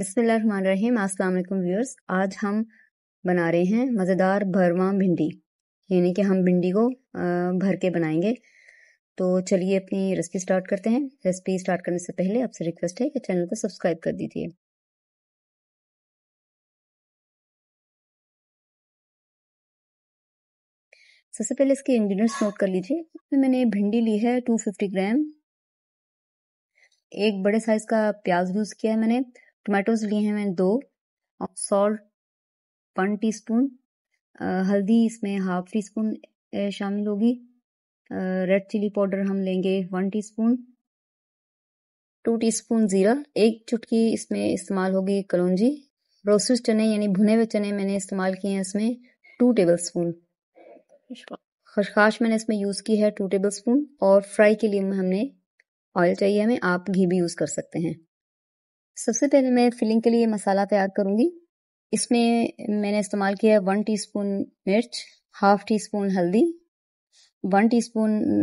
अस्सलाम वालेकुम व्यूअर्स आज हम बना रहे हैं मज़ेदार भरवा भिंडी यानी कि हम भिंडी को भर के बनाएंगे तो चलिए अपनी रेसिपी स्टार्ट करते हैं रेसिपी स्टार्ट करने से पहले आपसे रिक्वेस्ट है कि चैनल को सब्सक्राइब कर दीजिए सबसे पहले इसके इंग्रेडिएंट्स नोट कर लीजिए इसमें मैंने भिंडी ली है 250 ग्राम एक बड़े साइज का प्याज यूज़ किया है मैंने टमाटोज लिए हैं मैंने दो और सॉल्ट वन टी स्पून हल्दी इसमें हाफ टी स्पून शामिल होगी रेड चिली पाउडर हम लेंगे वन टीस्पून टू टीस्पून ज़ीरा एक चुटकी इसमें इस्तेमाल होगी कलौजी रोस्टेड चने यानी भुने हुए चने मैंने इस्तेमाल किए हैं इसमें टू टेबल स्पून खशखाश मैंने इसमें यूज़ की है टू टेबल स्पून और फ्राई के लिए हमने ऑयल चाहिए हमें आप घी भी यूज़ कर सकते हैं सबसे पहले मैं फिलिंग के लिए मसाला तैयार करूंगी इसमें मैंने इस्तेमाल किया है वन टी मिर्च हाफ टी स्पून हल्दी वन टी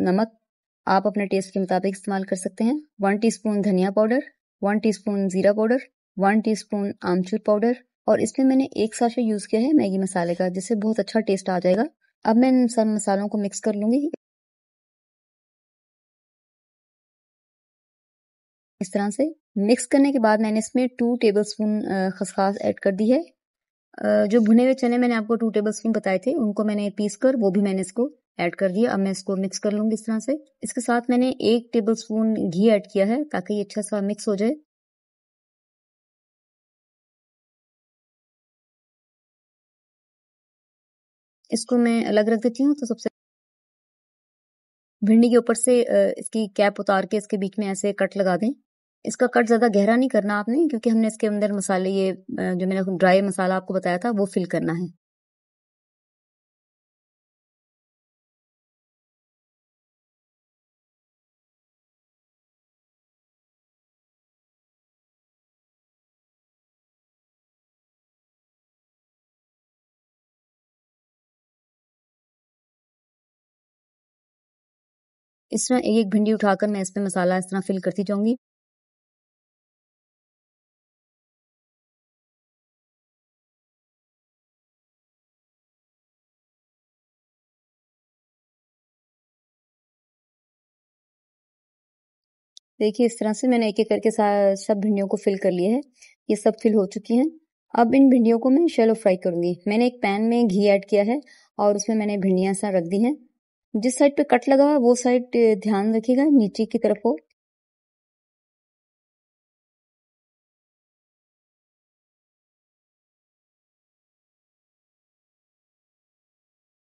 नमक आप अपने टेस्ट के मुताबिक इस्तेमाल कर सकते हैं वन टी धनिया पाउडर वन टी ज़ीरा पाउडर वन टी आमचूर पाउडर और इसमें मैंने एक साशा यूज़ किया है मैगी मसाले का जिससे बहुत अच्छा टेस्ट आ जाएगा अब मैं इन सब मसालों को मिक्स कर लूंगी इस तरह से मिक्स करने के बाद मैंने इसमें टू टेबल स्पून खसखास ऐड कर दी है जो भुने हुए चने मैंने आपको टू टेबल स्पून बताए थे उनको मैंने पीस कर वो भी मैंने इसको ऐड कर दिया अब मैं इसको मिक्स कर लूंगी इस तरह से इसके साथ मैंने एक टेबल स्पून घी ऐड किया है ताकि ये अच्छा सा मिक्स हो जाए इसको मैं अलग रख देती हूँ तो सबसे भिंडी के ऊपर से इसकी कैप उतार के इसके बीच में ऐसे कट लगा दें इसका कट ज़्यादा गहरा नहीं करना आपने क्योंकि हमने इसके अंदर मसाले ये जो मैंने ड्राई मसाला आपको बताया था वो फिल करना है इस तरह एक भिंडी उठाकर मैं इसमें मसाला इस तरह फिल करती जाऊंगी देखिए इस तरह से मैंने एक एक करके सब भिंडियों को फिल कर लिया है ये सब फिल हो चुकी हैं अब इन भिंडियों को मैं शेलो फ्राई करूंगी मैंने एक पैन में घी ऐड किया है और उसमें मैंने भिंडियाँ सा रख दी हैं जिस साइड पे कट लगा वो साइड ध्यान रखिएगा नीचे की तरफ हो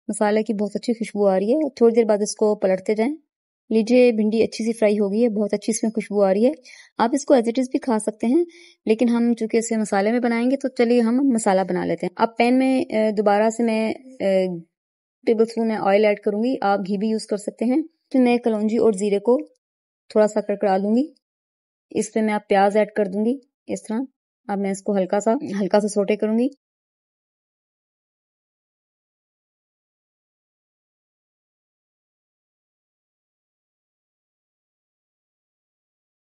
मसाले की बहुत अच्छी खुशबू आ रही है थोड़ी देर बाद इसको पलटते जाएं लीजिए भिंडी अच्छी सी फ्राई हो गई है बहुत अच्छी इसमें खुशबू आ रही है आप इसको एज इट इज़ भी खा सकते हैं लेकिन हम चूंकि इसे मसाले में बनाएंगे तो चलिए हम मसाला बना लेते हैं अब पैन में दोबारा से मैं टेबल स्पून में ऑयल ऐड करूंगी आप घी भी यूज़ कर सकते हैं तो मैं कलौजी और ज़ीरे को थोड़ा सा कड़कड़ा लूंगी इस पर मैं आप प्याज ऐड कर दूंगी इस तरह अब मैं इसको हल्का सा हल्का सा सोटे करूंगी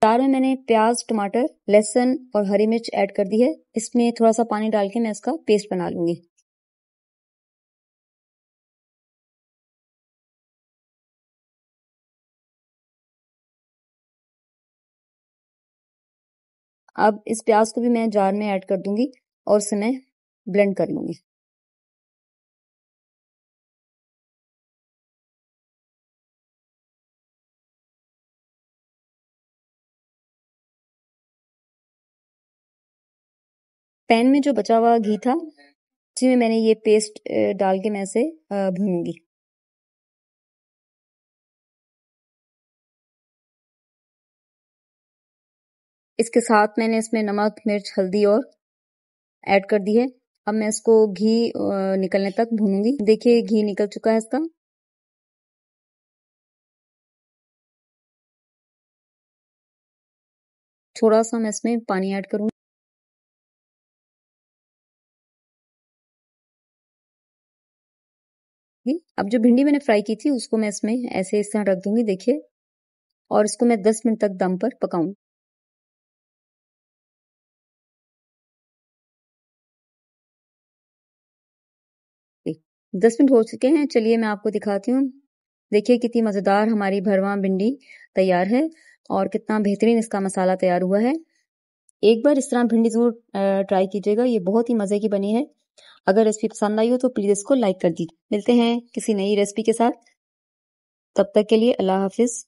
दाल में मैंने प्याज टमाटर लहसुन और हरी मिर्च ऐड कर दी है इसमें थोड़ा सा पानी डाल के मैं इसका पेस्ट बना लूंगी अब इस प्याज को भी मैं जार में ऐड कर दूंगी और इसे मैं ब्लेंड कर लूंगी पैन में जो बचा हुआ घी था उसी में मैंने ये पेस्ट डाल के मैं इसे भूनूंगी इसके साथ मैंने इसमें नमक मिर्च हल्दी और ऐड कर दी है अब मैं इसको घी निकलने तक भूनूंगी देखिए घी निकल चुका है इसका थोड़ा सा मैं इसमें पानी ऐड करूँ दूंगी हम्म, अब जो भिंडी मैंने फ्राई की थी उसको मैं इसमें ऐसे इस तरह रख दूंगी देखिए और इसको मैं दस मिनट तक दम पर पकाऊं दस मिनट हो चुके हैं चलिए मैं आपको दिखाती हूँ देखिए कितनी मज़ेदार हमारी भरवा भिंडी तैयार है और कितना बेहतरीन इसका मसाला तैयार हुआ है एक बार इस तरह भिंडी ज़रूर ट्राई कीजिएगा ये बहुत ही मज़े की बनी है अगर रेसिपी पसंद आई हो तो प्लीज़ इसको लाइक कर दीजिए मिलते हैं किसी नई रेसिपी के साथ तब तक के लिए अल्लाह हाफिज़